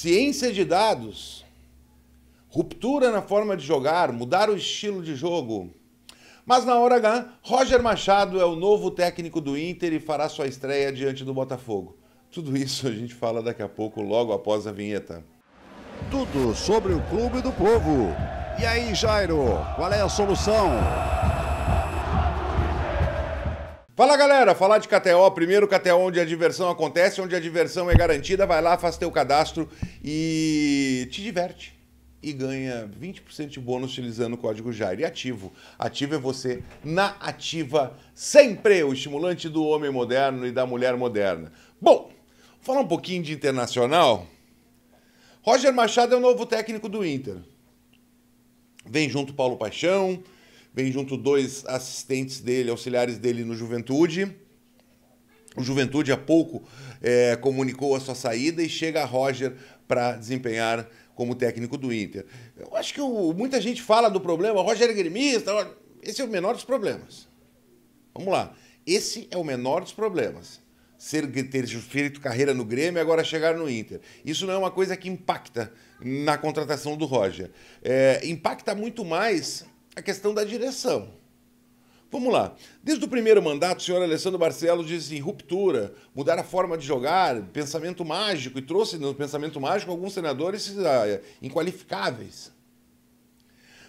Ciência de dados, ruptura na forma de jogar, mudar o estilo de jogo. Mas na hora H, Roger Machado é o novo técnico do Inter e fará sua estreia diante do Botafogo. Tudo isso a gente fala daqui a pouco, logo após a vinheta. Tudo sobre o Clube do Povo. E aí, Jairo, qual é a solução? Fala galera, falar de KTO primeiro, KTO onde a diversão acontece, onde a diversão é garantida, vai lá, faz teu cadastro e te diverte. E ganha 20% de bônus utilizando o código Jair. E ativo. Ativo é você na ativa sempre, o estimulante do homem moderno e da mulher moderna. Bom, falar um pouquinho de internacional. Roger Machado é o novo técnico do Inter. Vem junto Paulo Paixão, Vem junto dois assistentes dele, auxiliares dele no Juventude. O Juventude há pouco é, comunicou a sua saída e chega a Roger para desempenhar como técnico do Inter. Eu acho que o, muita gente fala do problema, Roger é gremista, esse é o menor dos problemas. Vamos lá. Esse é o menor dos problemas. Ser, ter feito carreira no Grêmio e agora chegar no Inter. Isso não é uma coisa que impacta na contratação do Roger. É, impacta muito mais a questão da direção. Vamos lá. Desde o primeiro mandato, o senhor Alessandro Barcelos disse em ruptura, mudar a forma de jogar, pensamento mágico, e trouxe no pensamento mágico alguns senadores eh, inqualificáveis.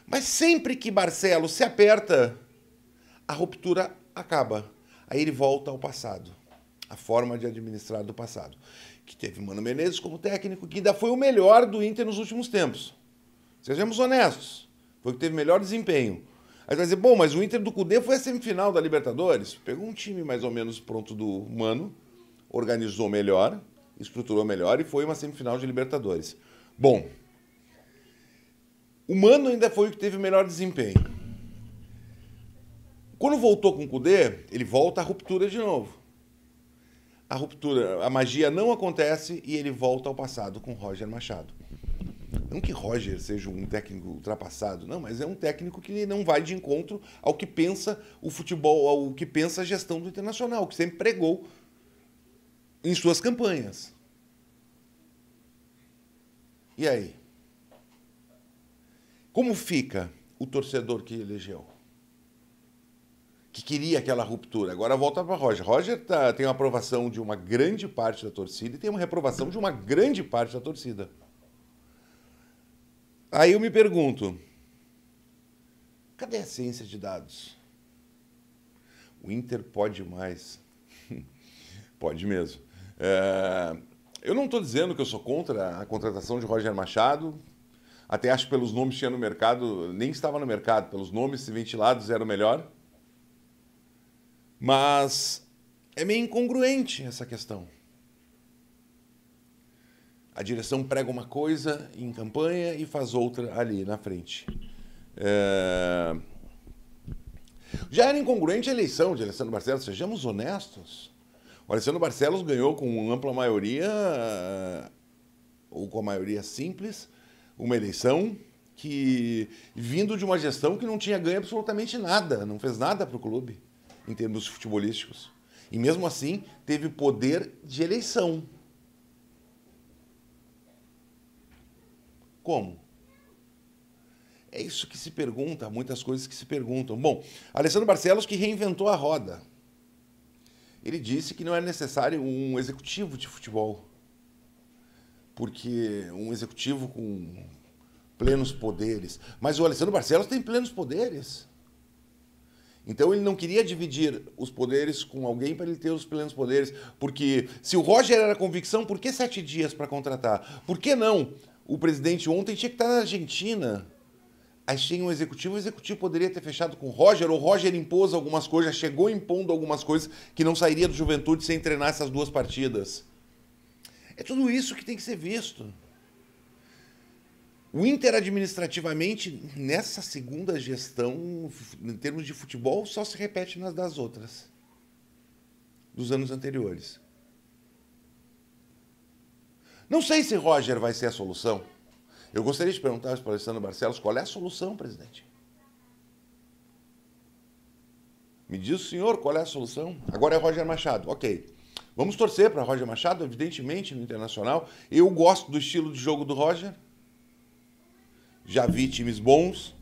Mas sempre que Barcelos se aperta, a ruptura acaba. Aí ele volta ao passado, a forma de administrar do passado. Que teve Mano Menezes como técnico, que ainda foi o melhor do Inter nos últimos tempos. Sejamos honestos. Foi o que teve melhor desempenho. Aí vai dizer, bom, mas o Inter do Cudê foi a semifinal da Libertadores. Pegou um time mais ou menos pronto do Mano, organizou melhor, estruturou melhor e foi uma semifinal de Libertadores. Bom, o Mano ainda foi o que teve melhor desempenho. Quando voltou com o Cudê, ele volta à ruptura de novo. A ruptura, a magia não acontece e ele volta ao passado com Roger Machado. Não que Roger seja um técnico ultrapassado, não, mas é um técnico que não vai de encontro ao que pensa o futebol, ao que pensa a gestão do Internacional, que sempre pregou em suas campanhas. E aí? Como fica o torcedor que elegeu? Que queria aquela ruptura. Agora volta para Roger. Roger tá, tem uma aprovação de uma grande parte da torcida e tem uma reprovação de uma grande parte da torcida. Aí eu me pergunto: cadê a ciência de dados? O Inter pode mais. pode mesmo. É, eu não estou dizendo que eu sou contra a contratação de Roger Machado. Até acho que pelos nomes tinha no mercado, nem estava no mercado, pelos nomes ventilados era o melhor. Mas é meio incongruente essa questão a direção prega uma coisa em campanha e faz outra ali na frente. É... Já era incongruente a eleição de Alessandro Barcelos, sejamos honestos. O Alessandro Barcelos ganhou com ampla maioria, ou com a maioria simples, uma eleição que, vindo de uma gestão que não tinha ganho absolutamente nada, não fez nada para o clube, em termos futebolísticos. E mesmo assim, teve poder de eleição Como? É isso que se pergunta, há muitas coisas que se perguntam. Bom, Alessandro Barcelos que reinventou a roda. Ele disse que não é necessário um executivo de futebol. Porque um executivo com plenos poderes. Mas o Alessandro Barcelos tem plenos poderes. Então ele não queria dividir os poderes com alguém para ele ter os plenos poderes. Porque se o Roger era convicção, por que sete dias para contratar? Por que não o presidente ontem tinha que estar na Argentina. Aí tinha um executivo, o executivo poderia ter fechado com o Roger, ou o Roger impôs algumas coisas, chegou impondo algumas coisas que não sairia do Juventude sem treinar essas duas partidas. É tudo isso que tem que ser visto. O Inter administrativamente, nessa segunda gestão, em termos de futebol, só se repete nas das outras, dos anos anteriores. Não sei se Roger vai ser a solução. Eu gostaria de perguntar para o Alessandro Barcelos qual é a solução, presidente. Me diz o senhor qual é a solução. Agora é Roger Machado. Ok. Vamos torcer para Roger Machado, evidentemente, no Internacional. Eu gosto do estilo de jogo do Roger. Já vi times bons.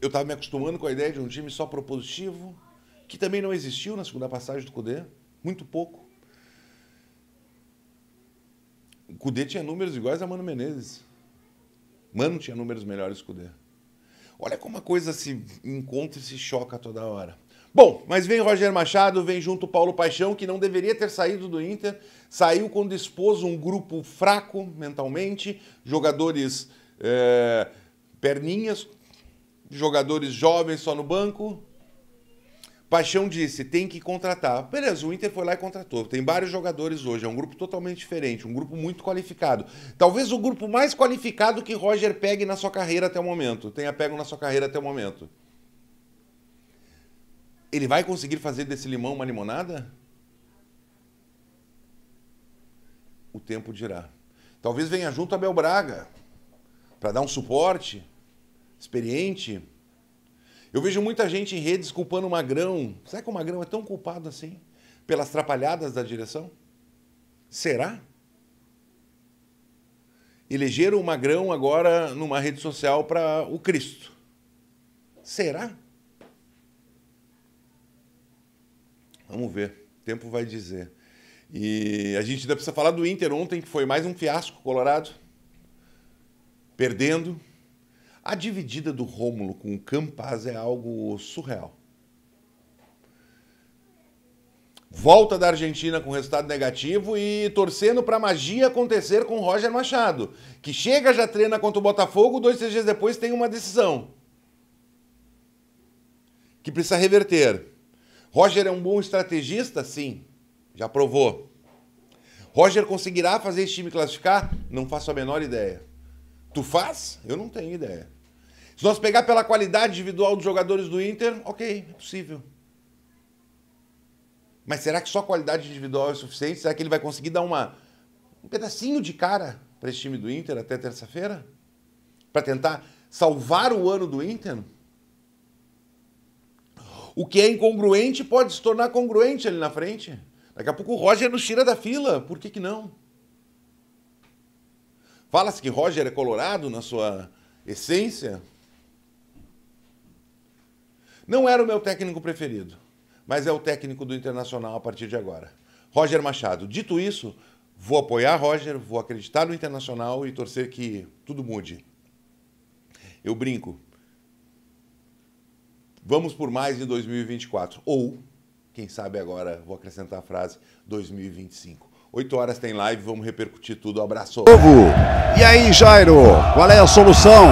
Eu estava me acostumando com a ideia de um time só propositivo, que também não existiu na segunda passagem do Cudê. Muito pouco. Cudê tinha números iguais a Mano Menezes. Mano tinha números melhores que Cudê. Olha como a coisa se encontra e se choca toda hora. Bom, mas vem Roger Machado, vem junto Paulo Paixão, que não deveria ter saído do Inter, saiu quando expôs um grupo fraco mentalmente, jogadores é, perninhas, jogadores jovens só no banco, Paixão disse, tem que contratar. Beleza, o Inter foi lá e contratou. Tem vários jogadores hoje, é um grupo totalmente diferente, um grupo muito qualificado. Talvez o grupo mais qualificado que Roger pegue na sua carreira até o momento, tenha pego na sua carreira até o momento. Ele vai conseguir fazer desse limão uma limonada? O tempo dirá. Talvez venha junto a Bel Braga para dar um suporte experiente eu vejo muita gente em redes culpando o Magrão. Será que o Magrão é tão culpado assim? Pelas trapalhadas da direção? Será? Elegeram o Magrão agora numa rede social para o Cristo. Será? Vamos ver. O tempo vai dizer. E a gente ainda precisa falar do Inter ontem, que foi mais um fiasco colorado. Perdendo, a dividida do Rômulo com o Campaz é algo surreal. Volta da Argentina com resultado negativo e torcendo para a magia acontecer com Roger Machado, que chega já treina contra o Botafogo, dois, três dias depois tem uma decisão que precisa reverter. Roger é um bom estrategista? Sim, já provou. Roger conseguirá fazer esse time classificar? Não faço a menor ideia. Tu faz? Eu não tenho ideia. Se nós pegar pela qualidade individual dos jogadores do Inter, ok, é possível. Mas será que só qualidade individual é suficiente? Será que ele vai conseguir dar uma, um pedacinho de cara para esse time do Inter até terça-feira? Para tentar salvar o ano do Inter? O que é incongruente pode se tornar congruente ali na frente. Daqui a pouco o Roger nos tira da fila, por que, que não? Fala-se que Roger é colorado na sua essência, não era o meu técnico preferido, mas é o técnico do Internacional a partir de agora. Roger Machado. Dito isso, vou apoiar Roger, vou acreditar no Internacional e torcer que tudo mude. Eu brinco. Vamos por mais em 2024. Ou, quem sabe agora, vou acrescentar a frase 2025. 8 horas tem live, vamos repercutir tudo. abraço. E aí, Jairo, qual é a solução?